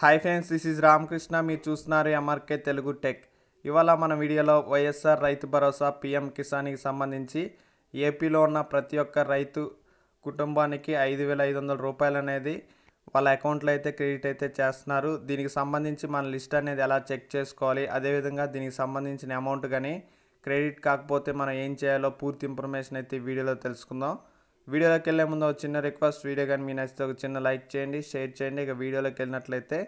hi friends this is Ramakrishna మీరు చూస్తున్నారు MRK Telugu tech ఇవాళ మన వీడియోలో వైఎస్ఆర్ రైతు భరోసా పిఎం కిసాన్కి సంబంధించి ఏపీలో ఉన్న ప్రతి ఒక్క రైతు కుటుంబానికి ఐదు వేల ఐదు వందల రూపాయలు అనేది వాళ్ళ అకౌంట్లో అయితే క్రెడిట్ అయితే చేస్తున్నారు దీనికి సంబంధించి మన లిస్ట్ అనేది ఎలా చెక్ చేసుకోవాలి అదేవిధంగా దీనికి సంబంధించిన అమౌంట్ కానీ క్రెడిట్ కాకపోతే మనం ఏం చేయాలో పూర్తి ఇన్ఫర్మేషన్ అయితే వీడియోలో తెలుసుకుందాం వీడియోలోకి వెళ్ళే ముందు ఒక చిన్న రిక్వెస్ట్ వీడియో కానీ మీ నచ్చితే ఒక చిన్న లైక్ చేయండి షేర్ చేయండి ఇక వీడియోలోకి వెళ్ళినట్లయితే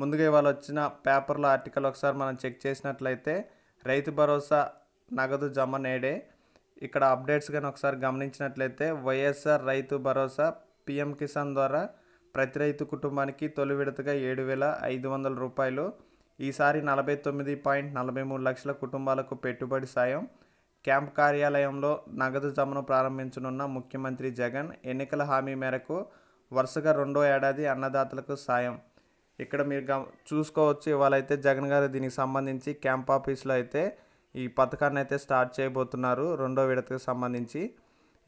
ముందుగా ఇవాళ వచ్చిన పేపర్లో ఆర్టికల్ ఒకసారి మనం చెక్ చేసినట్లయితే రైతు భరోసా నగదు జమ నేడే ఇక్కడ అప్డేట్స్ కానీ ఒకసారి గమనించినట్లయితే వైఎస్ఆర్ రైతు భరోసా పిఎం కిసాన్ ద్వారా ప్రతి రైతు కుటుంబానికి తొలి విడతగా ఏడు వేల ఐదు వందల రూపాయలు ఈసారి నలభై తొమ్మిది పాయింట్ నలభై మూడు లక్షల కుటుంబాలకు పెట్టుబడి సాయం క్యాంప్ కార్యాలయంలో నగదు జమను ప్రారంభించనున్న ముఖ్యమంత్రి జగన్ ఎన్నికల హామీ మేరకు వరుసగా రెండో ఏడాది అన్నదాతలకు సాయం ఇక్కడ మీరు గమ చూసుకోవచ్చు ఇవాళైతే జగన్ గారు దీనికి సంబంధించి క్యాంప్ ఆఫీస్లో అయితే ఈ పథకాన్ని అయితే స్టార్ట్ చేయబోతున్నారు రెండో విడతకు సంబంధించి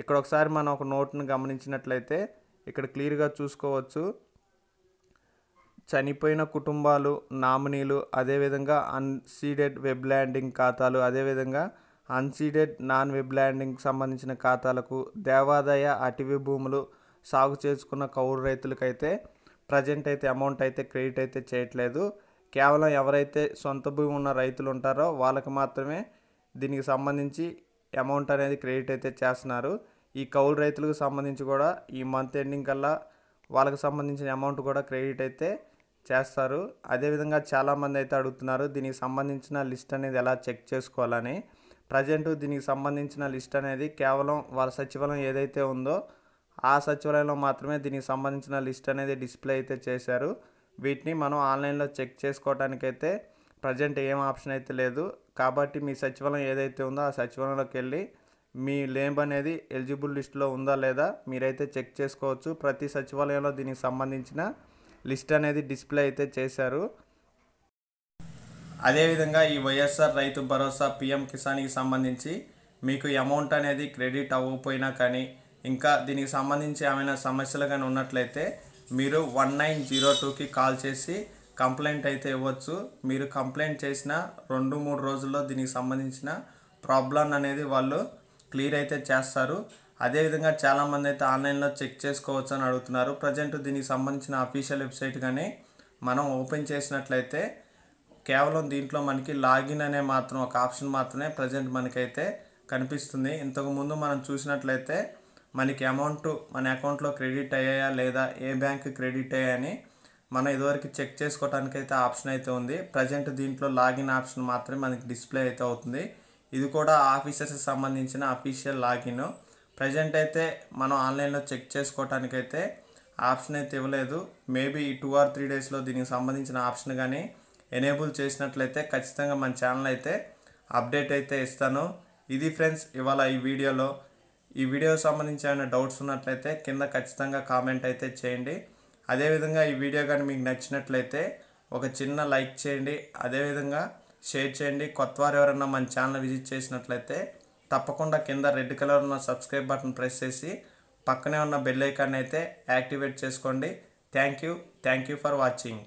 ఇక్కడ ఒకసారి మనం ఒక నోట్ను గమనించినట్లయితే ఇక్కడ క్లియర్గా చూసుకోవచ్చు చనిపోయిన కుటుంబాలు నామినీలు అదేవిధంగా అన్సీడెడ్ వెబ్ ల్యాండింగ్ ఖాతాలు అదేవిధంగా అన్సీడెడ్ నాన్ వెబ్ ల్యాండింగ్కి సంబంధించిన ఖాతాలకు దేవాదాయ అటవీ భూములు సాగు చేసుకున్న కౌలు రైతులకైతే ప్రజెంట్ అయితే అమౌంట్ అయితే క్రెడిట్ అయితే చేయట్లేదు కేవలం ఎవరైతే సొంత భూమి ఉన్న రైతులు ఉంటారో వాళ్ళకి మాత్రమే దీనికి సంబంధించి అమౌంట్ అనేది క్రెడిట్ అయితే చేస్తున్నారు ఈ కౌలు రైతులకు సంబంధించి కూడా ఈ మంత్ ఎండింగ్ కల్లా వాళ్ళకి సంబంధించిన అమౌంట్ కూడా క్రెడిట్ అయితే చేస్తారు అదేవిధంగా చాలామంది అయితే అడుగుతున్నారు దీనికి సంబంధించిన లిస్ట్ అనేది ఎలా చెక్ చేసుకోవాలని ప్రజెంట్ దీనికి సంబంధించిన లిస్ట్ అనేది కేవలం వాళ్ళ సచివాలయం ఏదైతే ఉందో ఆ సచివాలయంలో మాత్రమే దీనికి సంబంధించిన లిస్ట్ అనేది డిస్ప్లే అయితే చేశారు వీటిని మనం ఆన్లైన్లో చెక్ చేసుకోవడానికైతే ప్రజెంట్ ఏం ఆప్షన్ అయితే లేదు కాబట్టి మీ సచివాలయం ఏదైతే ఉందో ఆ సచివాలయంలోకి వెళ్ళి మీ లేంబ్ అనేది ఎలిజిబుల్ లిస్టులో ఉందా లేదా మీరైతే చెక్ చేసుకోవచ్చు ప్రతి సచివాలయంలో దీనికి సంబంధించిన లిస్ట్ అనేది డిస్ప్లే అయితే చేశారు అదేవిధంగా ఈ వైఎస్ఆర్ రైతు భరోసా పిఎం కిసాన్కి సంబంధించి మీకు అమౌంట్ అనేది క్రెడిట్ అవ్వకపోయినా కానీ ఇంకా దీనికి సంబంధించి ఏమైనా సమస్యలు కానీ ఉన్నట్లయితే మీరు వన్ నైన్ జీరో టూకి కాల్ చేసి కంప్లైంట్ అయితే ఇవ్వచ్చు మీరు కంప్లైంట్ చేసిన రెండు మూడు రోజుల్లో దీనికి సంబంధించిన ప్రాబ్లం అనేది వాళ్ళు క్లియర్ అయితే చేస్తారు అదేవిధంగా చాలామంది అయితే ఆన్లైన్లో చెక్ చేసుకోవచ్చు అని అడుగుతున్నారు ప్రజెంట్ దీనికి సంబంధించిన అఫీషియల్ వెబ్సైట్ కానీ మనం ఓపెన్ చేసినట్లయితే కేవలం దీంట్లో మనకి లాగిన్ అనే మాత్రం ఒక ఆప్షన్ మాత్రమే ప్రజెంట్ మనకైతే కనిపిస్తుంది ఇంతకుముందు మనం చూసినట్లయితే మనకి అమౌంట్ మన అకౌంట్లో క్రెడిట్ అయ్యాయా లేదా ఏ బ్యాంక్ క్రెడిట్ అయ్యాయని మనం ఇదివరకు చెక్ చేసుకోవడానికి అయితే ఆప్షన్ అయితే ఉంది ప్రజెంట్ దీంట్లో లాగిన్ ఆప్షన్ మాత్రమే మనకి డిస్ప్లే అయితే అవుతుంది ఇది కూడా ఆఫీసర్స్కి సంబంధించిన అఫీషియల్ లాగిన్ ప్రజెంట్ అయితే మనం ఆన్లైన్లో చెక్ చేసుకోవటానికైతే ఆప్షన్ అయితే ఇవ్వలేదు మేబీ ఈ టూ ఆర్ త్రీ డేస్లో దీనికి సంబంధించిన ఆప్షన్ కానీ ఎనేబుల్ చేసినట్లయితే ఖచ్చితంగా మన ఛానల్ అయితే అప్డేట్ అయితే ఇస్తాను ఇది ఫ్రెండ్స్ ఇవాళ ఈ వీడియోలో ఈ వీడియో సంబంధించి ఏమైనా డౌట్స్ ఉన్నట్లయితే కింద ఖచ్చితంగా కామెంట్ అయితే చేయండి అదేవిధంగా ఈ వీడియో కానీ మీకు నచ్చినట్లయితే ఒక చిన్న లైక్ చేయండి అదేవిధంగా షేర్ చేయండి కొత్త వారు ఎవరైనా మన ఛానల్ విజిట్ చేసినట్లయితే తప్పకుండా కింద రెడ్ కలర్ ఉన్న సబ్స్క్రైబ్ బటన్ ప్రెస్ చేసి పక్కనే ఉన్న బెల్లైకాన్ని అయితే యాక్టివేట్ చేసుకోండి thank you thank you for watching